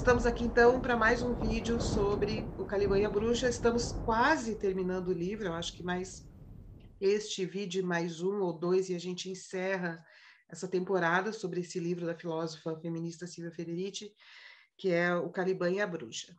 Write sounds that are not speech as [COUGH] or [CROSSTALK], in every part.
Estamos aqui então para mais um vídeo sobre o Calibanha Bruxa. Estamos quase terminando o livro, eu acho que mais este vídeo, mais um ou dois, e a gente encerra essa temporada sobre esse livro da filósofa feminista Silvia Federici, que é O Calibanha Bruxa.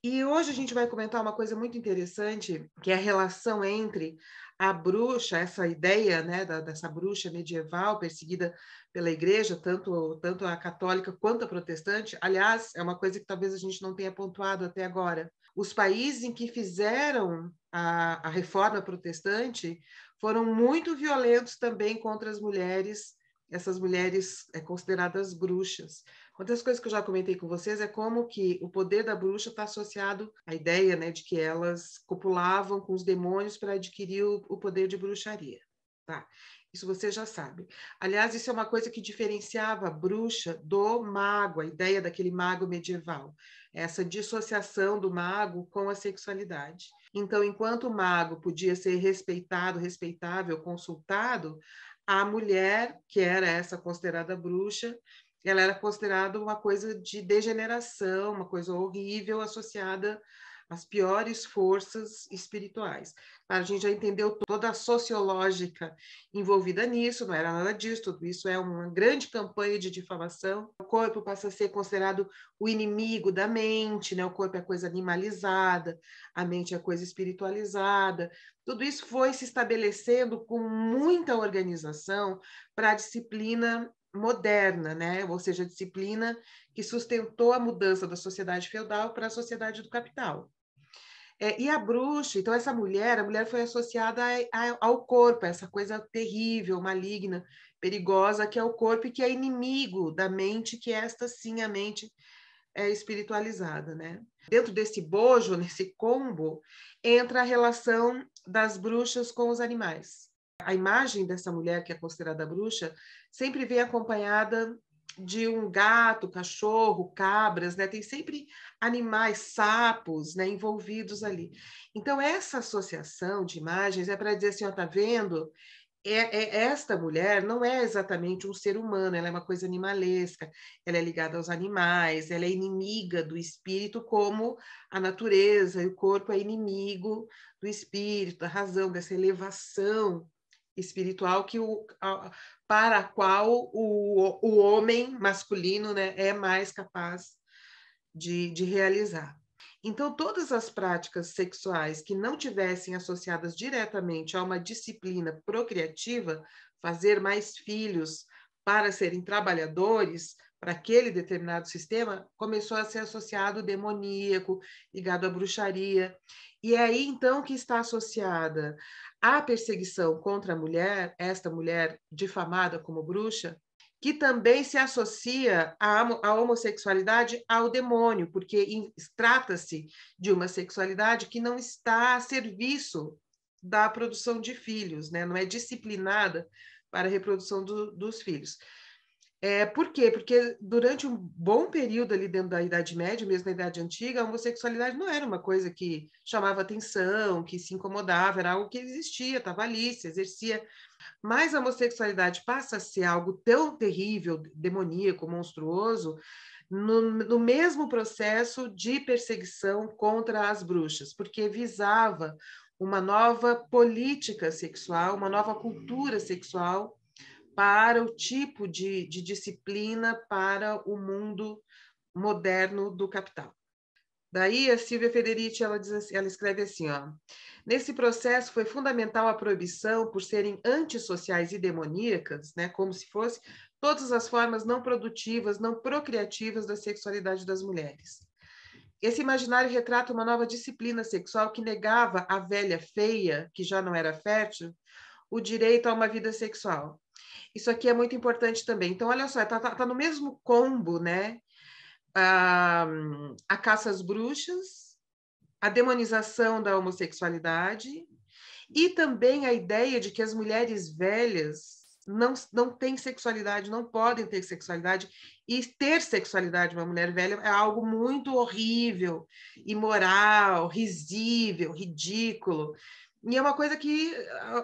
E hoje a gente vai comentar uma coisa muito interessante, que é a relação entre a bruxa, essa ideia né, da, dessa bruxa medieval perseguida pela igreja, tanto, tanto a católica quanto a protestante, aliás, é uma coisa que talvez a gente não tenha pontuado até agora. Os países em que fizeram a, a reforma protestante foram muito violentos também contra as mulheres essas mulheres é, consideradas bruxas. Uma das coisas que eu já comentei com vocês é como que o poder da bruxa está associado à ideia né, de que elas copulavam com os demônios para adquirir o, o poder de bruxaria. Tá? Isso você já sabe. Aliás, isso é uma coisa que diferenciava a bruxa do mago, a ideia daquele mago medieval, essa dissociação do mago com a sexualidade. Então, enquanto o mago podia ser respeitado, respeitável, consultado, a mulher, que era essa considerada bruxa, ela era considerada uma coisa de degeneração, uma coisa horrível associada às piores forças espirituais. A gente já entendeu toda a sociológica envolvida nisso, não era nada disso, tudo isso é uma grande campanha de difamação. O corpo passa a ser considerado o inimigo da mente, né? o corpo é a coisa animalizada, a mente é a coisa espiritualizada. Tudo isso foi se estabelecendo com muita organização para a disciplina moderna, né? ou seja, disciplina que sustentou a mudança da sociedade feudal para a sociedade do capital. É, e a bruxa, então essa mulher, a mulher foi associada a, a, ao corpo, essa coisa terrível, maligna, perigosa que é o corpo e que é inimigo da mente, que é esta sim a mente é espiritualizada, né? Dentro desse bojo, [LAUGHS] nesse combo, entra a relação das bruxas com os animais a imagem dessa mulher que é considerada bruxa sempre vem acompanhada de um gato, cachorro, cabras, né? Tem sempre animais, sapos, né? Envolvidos ali. Então essa associação de imagens é para dizer assim, ó, tá vendo? É, é, esta mulher não é exatamente um ser humano, ela é uma coisa animalesca, ela é ligada aos animais, ela é inimiga do espírito, como a natureza e o corpo é inimigo do espírito, a razão dessa elevação espiritual que o, para a qual o, o homem masculino né, é mais capaz de, de realizar. Então, todas as práticas sexuais que não tivessem associadas diretamente a uma disciplina procriativa, fazer mais filhos, para serem trabalhadores para aquele determinado sistema, começou a ser associado demoníaco, ligado à bruxaria. E é aí então que está associada a perseguição contra a mulher, esta mulher difamada como bruxa, que também se associa à, homossexualidade ao demônio, porque trata-se de uma sexualidade que não está a serviço da produção de filhos, né? não é disciplinada para a reprodução do, dos filhos. É, por quê? Porque durante um bom período ali dentro da Idade Média, mesmo na Idade Antiga, a homossexualidade não era uma coisa que chamava atenção, que se incomodava, era algo que existia, estava ali, se exercia. Mas a homossexualidade passa a ser algo tão terrível, demoníaco, monstruoso, no, no mesmo processo de perseguição contra as bruxas, porque visava uma nova política sexual, uma nova cultura sexual para o tipo de, de disciplina para o mundo moderno do capital. Daí a Silvia Federici ela, assim, ela, escreve assim, ó, nesse processo foi fundamental a proibição por serem antissociais e demoníacas, né, como se fosse todas as formas não produtivas, não procriativas da sexualidade das mulheres. Esse imaginário retrata uma nova disciplina sexual que negava à velha feia, que já não era fértil, o direito a uma vida sexual. Isso aqui é muito importante também. Então, olha só, está tá, tá no mesmo combo, né? Ah, a caça às bruxas, a demonização da homossexualidade e também a ideia de que as mulheres velhas não, não têm sexualidade, não podem ter sexualidade, e ter sexualidade uma mulher velha é algo muito horrível, imoral, risível, ridículo. E é uma coisa que,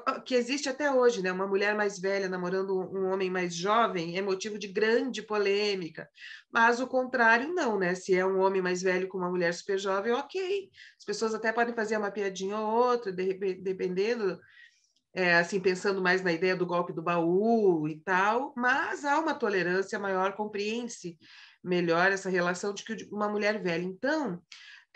ah, que existe até hoje, né? Uma mulher mais velha namorando um homem mais jovem é motivo de grande polêmica. Mas o contrário, não, né? Se é um homem mais velho com uma mulher super jovem, ok. As pessoas até podem fazer uma piadinha ou outra, dependendo é, assim, pensando mais na ideia do golpe do baú e tal, mas há uma tolerância maior, compreende-se melhor essa relação de que uma mulher velha. Então,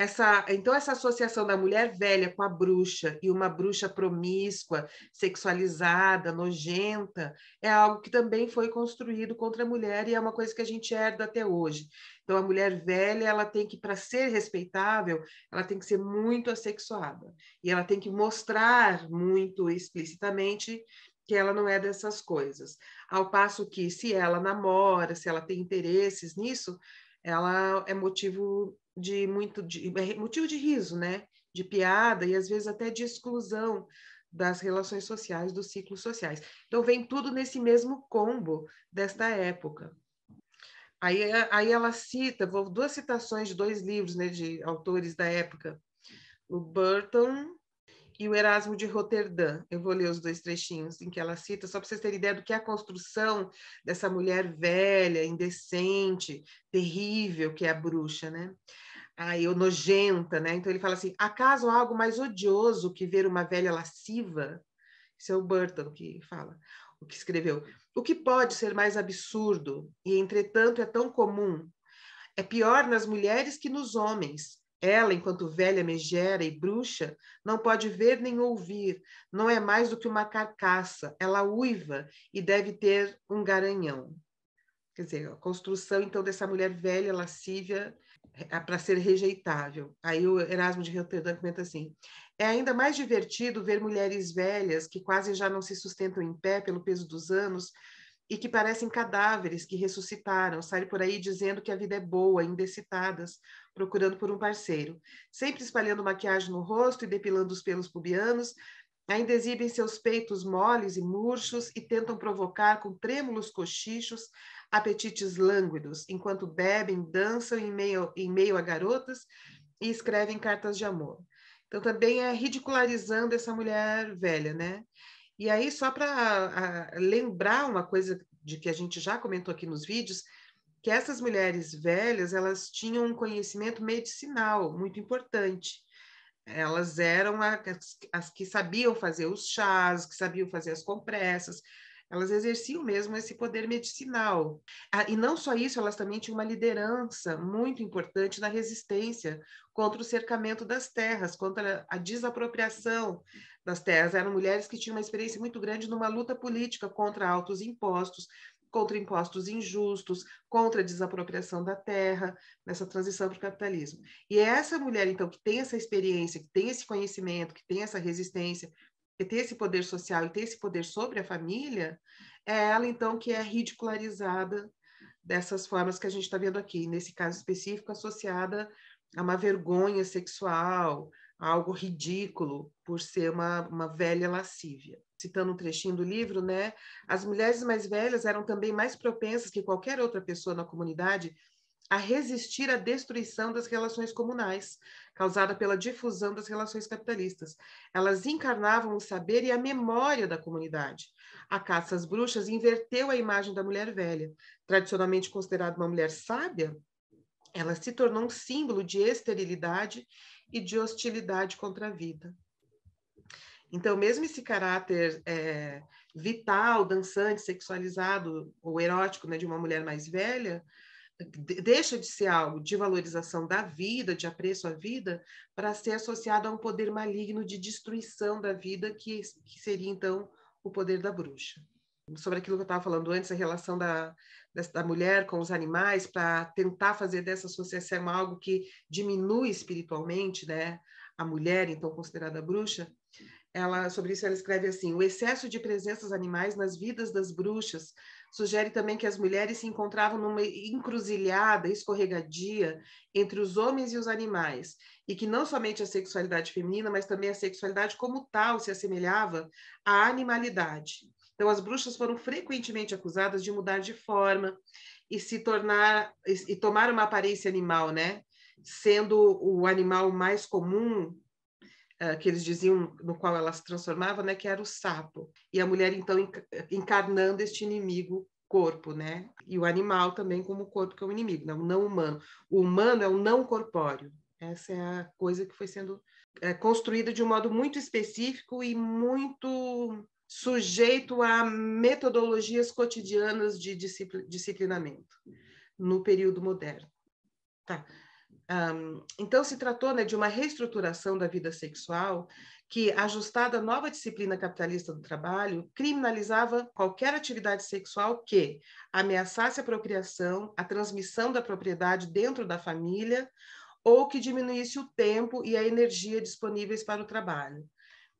essa, então, essa associação da mulher velha com a bruxa e uma bruxa promíscua, sexualizada, nojenta, é algo que também foi construído contra a mulher e é uma coisa que a gente herda até hoje. Então, a mulher velha, ela tem que, para ser respeitável, ela tem que ser muito assexuada. E ela tem que mostrar muito explicitamente que ela não é dessas coisas. Ao passo que, se ela namora, se ela tem interesses nisso, ela é motivo de muito de, é, motivo de riso, né? De piada e às vezes até de exclusão das relações sociais, dos ciclos sociais. Então vem tudo nesse mesmo combo desta época. Aí, é, aí ela cita, vou duas citações de dois livros, né, de autores da época, o Burton e o Erasmo de Roterdã. Eu vou ler os dois trechinhos em que ela cita, só para vocês terem ideia do que é a construção dessa mulher velha, indecente, terrível, que é a bruxa, né? Aí, ou nojenta, né? Então ele fala assim: acaso há algo mais odioso que ver uma velha lasciva? Isso é o Burton que fala, o que escreveu. O que pode ser mais absurdo e, entretanto, é tão comum? É pior nas mulheres que nos homens ela, enquanto velha megera e bruxa, não pode ver nem ouvir, não é mais do que uma carcaça, ela uiva e deve ter um garanhão. Quer dizer, a construção então dessa mulher velha, lascívia, é, para ser rejeitável. Aí o Erasmo de Roterdã comenta assim: é ainda mais divertido ver mulheres velhas que quase já não se sustentam em pé pelo peso dos anos, e que parecem cadáveres que ressuscitaram, saem por aí dizendo que a vida é boa, indecitadas, procurando por um parceiro. Sempre espalhando maquiagem no rosto e depilando os pelos pubianos, ainda exibem seus peitos moles e murchos e tentam provocar com trêmulos cochichos apetites lânguidos, enquanto bebem, dançam em meio, em meio a garotas e escrevem cartas de amor. Então também é ridicularizando essa mulher velha, né? E aí, só para ah, lembrar uma coisa de que a gente já comentou aqui nos vídeos, que essas mulheres velhas, elas tinham um conhecimento medicinal muito importante. Elas eram as, as que sabiam fazer os chás, que sabiam fazer as compressas, elas exerciam mesmo esse poder medicinal. Ah, e não só isso, elas também tinham uma liderança muito importante na resistência contra o cercamento das terras, contra a desapropriação das terras. Eram mulheres que tinham uma experiência muito grande numa luta política contra altos impostos, contra impostos injustos, contra a desapropriação da terra, nessa transição para o capitalismo. E é essa mulher, então, que tem essa experiência, que tem esse conhecimento, que tem essa resistência, e ter esse poder social e ter esse poder sobre a família, é ela então que é ridicularizada dessas formas que a gente está vendo aqui, nesse caso específico, associada a uma vergonha sexual, a algo ridículo por ser uma, uma velha lascívia. Citando um trechinho do livro, né? As mulheres mais velhas eram também mais propensas que qualquer outra pessoa na comunidade a resistir à destruição das relações comunais, causada pela difusão das relações capitalistas. Elas encarnavam o saber e a memória da comunidade. A caça às bruxas inverteu a imagem da mulher velha, tradicionalmente considerada uma mulher sábia. Ela se tornou um símbolo de esterilidade e de hostilidade contra a vida. Então, mesmo esse caráter é, vital, dançante, sexualizado ou erótico né, de uma mulher mais velha, deixa de ser algo de valorização da vida, de apreço à vida, para ser associado a um poder maligno de destruição da vida, que, que seria então o poder da bruxa. Sobre aquilo que eu estava falando antes, a relação da, da mulher com os animais, para tentar fazer dessa associação algo que diminui espiritualmente né, a mulher, então considerada bruxa, ela sobre isso ela escreve assim: o excesso de presenças animais nas vidas das bruxas sugere também que as mulheres se encontravam numa encruzilhada escorregadia entre os homens e os animais, e que não somente a sexualidade feminina, mas também a sexualidade como tal se assemelhava à animalidade. Então, as bruxas foram frequentemente acusadas de mudar de forma e se tornar e tomar uma aparência animal, né? Sendo o animal mais comum ah, que eles diziam, no qual ela se transformava, né, que era o sapo. E a mulher, então, encarnando este inimigo corpo, né? E o animal também como corpo, que é o inimigo, né? o não humano. O humano é o não corpóreo. Essa é a coisa que foi sendo é, construída de um modo muito específico e muito sujeito a metodologias cotidianas de disciplinamento no período moderno. Tá. Um, então, se tratou né, de uma reestruturação da vida sexual que, ajustada à nova disciplina capitalista do trabalho, criminalizava qualquer atividade sexual que ameaçasse a procriação, a transmissão da propriedade dentro da família ou que diminuísse o tempo e a energia disponíveis para o trabalho.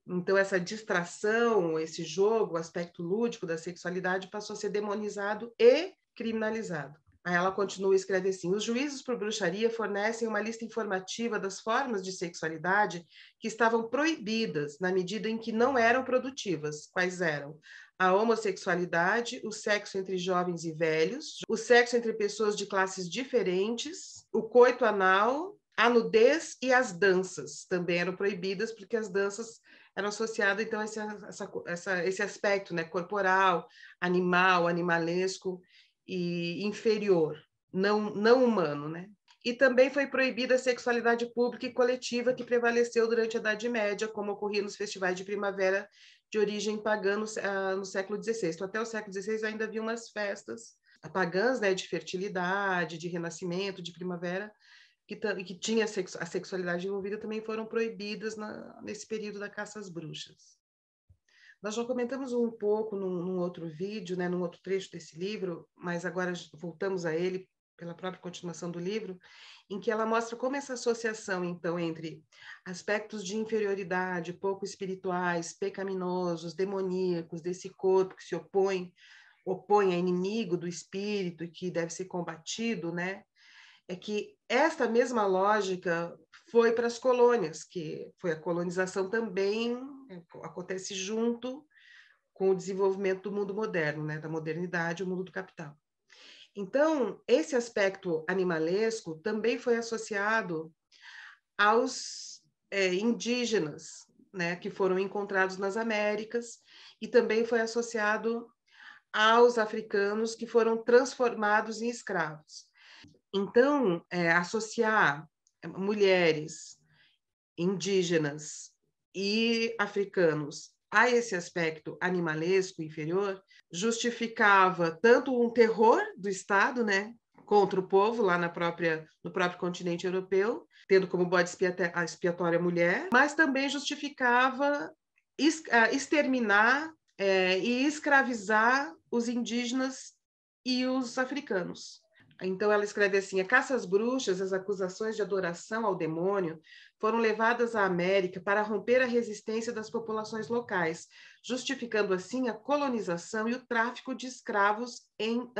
Então, essa distração, esse jogo, o aspecto lúdico da sexualidade passou a ser demonizado e criminalizado. Aí ela continua e escreve assim: os juízos por bruxaria fornecem uma lista informativa das formas de sexualidade que estavam proibidas na medida em que não eram produtivas. Quais eram? A homossexualidade, o sexo entre jovens e velhos, o sexo entre pessoas de classes diferentes, o coito anal, a nudez e as danças também eram proibidas, porque as danças eram associadas, então, a esse, essa, essa, esse aspecto né, corporal, animal, animalesco e inferior, não, não humano, né? E também foi proibida a sexualidade pública e coletiva que prevaleceu durante a Idade Média, como ocorria nos festivais de primavera de origem pagã no, uh, no século XVI. Então, até o século XVI ainda havia umas festas ah, pagãs, né, de fertilidade, de renascimento, de primavera, que, que tinha a sexualidade envolvida, também foram proibidas na, nesse período da caça às bruxas. Nós já comentamos um pouco num, num outro vídeo, né, num outro trecho desse livro, mas agora voltamos a ele pela própria continuação do livro, em que ela mostra como essa associação, então, entre aspectos de inferioridade, pouco espirituais, pecaminosos, demoníacos, desse corpo que se opõe, opõe a inimigo do espírito e que deve ser combatido, né? É que esta mesma lógica foi para as colônias, que foi a colonização também, é, acontece junto com o desenvolvimento do mundo moderno, né, da modernidade, o mundo do capital. Então, esse aspecto animalesco também foi associado aos é, indígenas, né, que foram encontrados nas Américas, e também foi associado aos africanos que foram transformados em escravos. Então, é, associar mulheres, indígenas e africanos a esse aspecto animalesco inferior justificava tanto um terror do Estado, né, contra o povo lá na própria no próprio continente europeu, tendo como bode expiatória a mulher, mas também justificava exterminar é, e escravizar os indígenas e os africanos. Então ela escreve assim: a caça às bruxas, as acusações de adoração ao demônio foram levadas à América para romper a resistência das populações locais, justificando assim a colonização e o tráfico de escravos em, uh,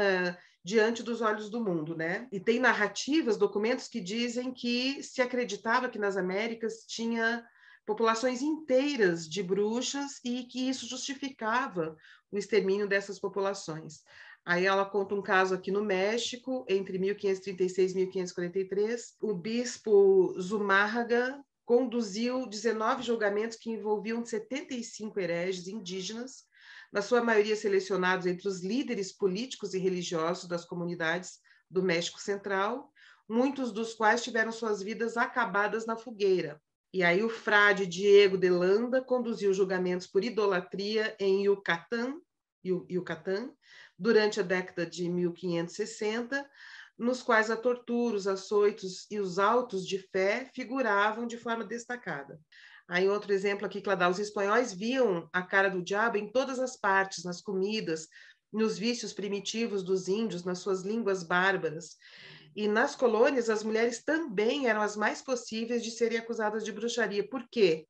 diante dos olhos do mundo, né? E tem narrativas, documentos que dizem que se acreditava que nas Américas tinha populações inteiras de bruxas e que isso justificava o extermínio dessas populações. Aí ela conta um caso aqui no México, entre 1536 e 1543. O bispo Zumárraga conduziu 19 julgamentos que envolviam 75 hereges indígenas, na sua maioria selecionados entre os líderes políticos e religiosos das comunidades do México Central, muitos dos quais tiveram suas vidas acabadas na fogueira. E aí o frade Diego de Landa conduziu julgamentos por idolatria em Yucatán, e o, e durante a década de 1560, nos quais a tortura, os açoitos e os autos de fé figuravam de forma destacada. Aí outro exemplo aqui, Cladá, os espanhóis viam a cara do diabo em todas as partes, nas comidas, nos vícios primitivos dos índios, nas suas línguas bárbaras. E nas colônias, as mulheres também eram as mais possíveis de serem acusadas de bruxaria. Por quê?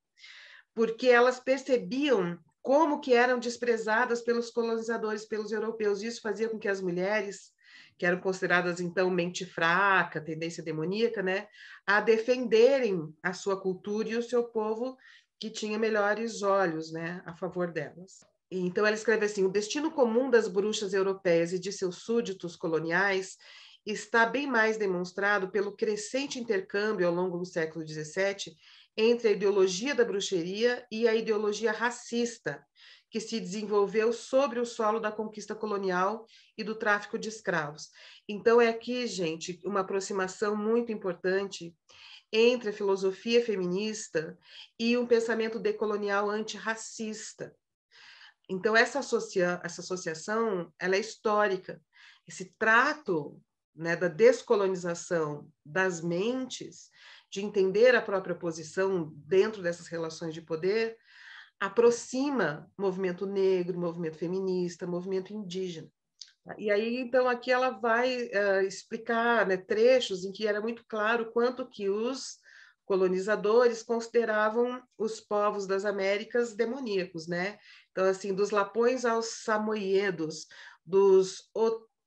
Porque elas percebiam como que eram desprezadas pelos colonizadores, pelos europeus. Isso fazia com que as mulheres, que eram consideradas então mente fraca, tendência demoníaca, né, a defenderem a sua cultura e o seu povo que tinha melhores olhos, né, a favor delas. então ela escreve assim: "O destino comum das bruxas europeias e de seus súditos coloniais está bem mais demonstrado pelo crescente intercâmbio ao longo do século XVII entre a ideologia da bruxeria e a ideologia racista, que se desenvolveu sobre o solo da conquista colonial e do tráfico de escravos. Então, é aqui, gente, uma aproximação muito importante entre a filosofia feminista e um pensamento decolonial antirracista. Então, essa, associa essa associação ela é histórica. Esse trato né, da descolonização das mentes de entender a própria posição dentro dessas relações de poder, aproxima movimento negro, movimento feminista, movimento indígena. E aí, então, aqui ela vai uh, explicar né, trechos em que era muito claro quanto que os colonizadores consideravam os povos das Américas demoníacos, né? Então, assim, dos lapões aos samoiedos, dos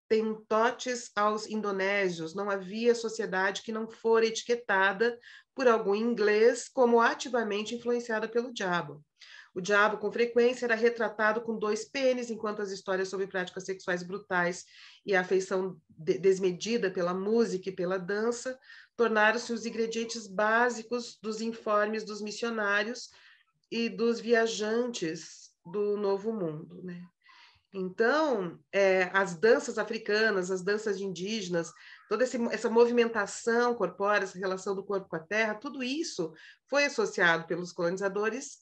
tentotes aos indonésios, não havia sociedade que não for etiquetada por algum inglês como ativamente influenciada pelo diabo. O diabo, com frequência, era retratado com dois pênis, enquanto as histórias sobre práticas sexuais brutais e a afeição de desmedida pela música e pela dança tornaram-se os ingredientes básicos dos informes dos missionários e dos viajantes do Novo Mundo. Né? Então, é, as danças africanas, as danças indígenas, toda esse, essa movimentação corpórea, essa relação do corpo com a terra, tudo isso foi associado pelos colonizadores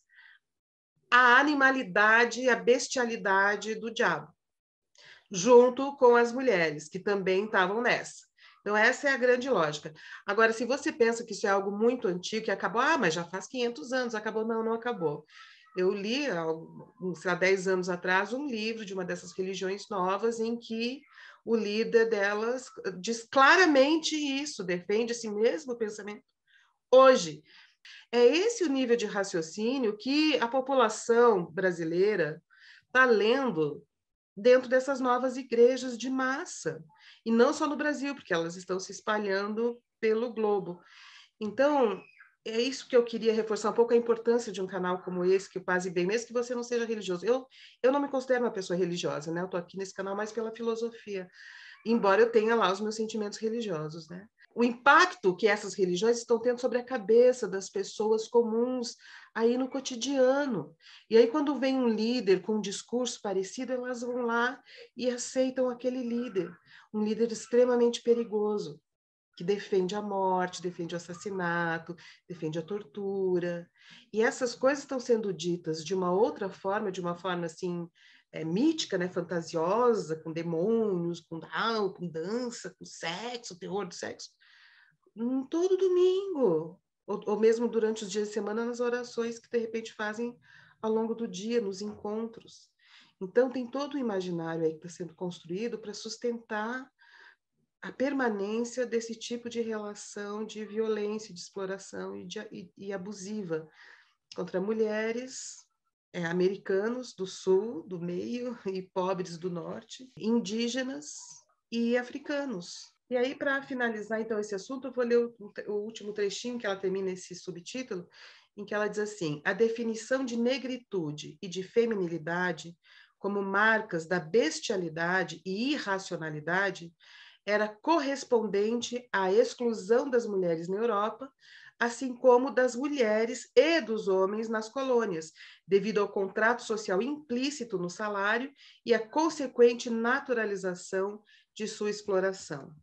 à animalidade e à bestialidade do diabo, junto com as mulheres, que também estavam nessa. Então, essa é a grande lógica. Agora, se você pensa que isso é algo muito antigo, que acabou, ah, mas já faz 500 anos, acabou. Não, não acabou. Eu li, sei lá, 10 anos atrás, um livro de uma dessas religiões novas em que o líder delas ah, diz claramente isso, defende esse mesmo pensamento hoje. É esse o nível de raciocínio que a população brasileira está lendo dentro dessas novas igrejas de massa. E não só no Brasil, porque elas estão se espalhando pelo globo. Então, é isso que eu queria reforçar um pouco a importância de um canal como esse, que o Paz e Bem, mesmo que você não seja religioso. Eu, eu não me considero uma pessoa religiosa, né? Eu estou aqui nesse canal mais pela filosofia, embora eu tenha lá os meus sentimentos religiosos, né? O impacto que essas religiões estão tendo sobre a cabeça das pessoas comuns aí no cotidiano. E aí quando vem um líder com um discurso parecido, elas vão lá e aceitam aquele líder, um líder extremamente perigoso que defende a morte, defende o assassinato, defende a tortura. E essas coisas estão sendo ditas de uma outra forma, de uma forma assim é, mítica, né, fantasiosa, com demônios, com com dança, com sexo, terror do sexo, hum, todo domingo, ou, ou mesmo durante os dias de semana nas orações que de repente fazem ao longo do dia, nos encontros. Então tem todo o imaginário aí que está sendo construído para sustentar a permanência desse tipo de relação de violência, de exploração e, de, e, e abusiva contra mulheres, é, americanos do sul, do meio [LAUGHS] e pobres do norte, indígenas e africanos. E aí, para finalizar então esse assunto, eu vou ler o, o último trechinho que ela termina esse subtítulo, em que ela diz assim: a definição de negritude e de feminilidade como marcas da bestialidade e irracionalidade era correspondente à exclusão das mulheres na Europa, assim como das mulheres e dos homens nas colônias, devido ao contrato social implícito no salário e à consequente naturalização de sua exploração.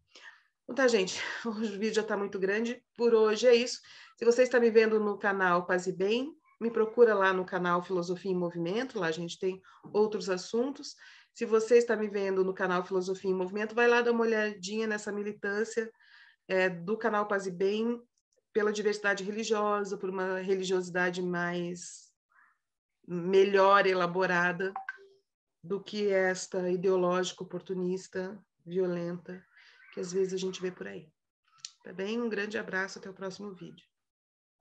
Então, tá, gente, [LAUGHS] o vídeo já está muito grande, por hoje é isso. Se você está me vendo no canal Paz e Bem, me procura lá no canal Filosofia em Movimento, lá a gente tem outros assuntos. Se você está me vendo no canal Filosofia em Movimento, vai lá dar uma olhadinha nessa militância é, do canal Paz e Bem pela diversidade religiosa, por uma religiosidade mais melhor elaborada do que esta ideológica oportunista, violenta, que às vezes a gente vê por aí. Tá bem? Um grande abraço, até o próximo vídeo.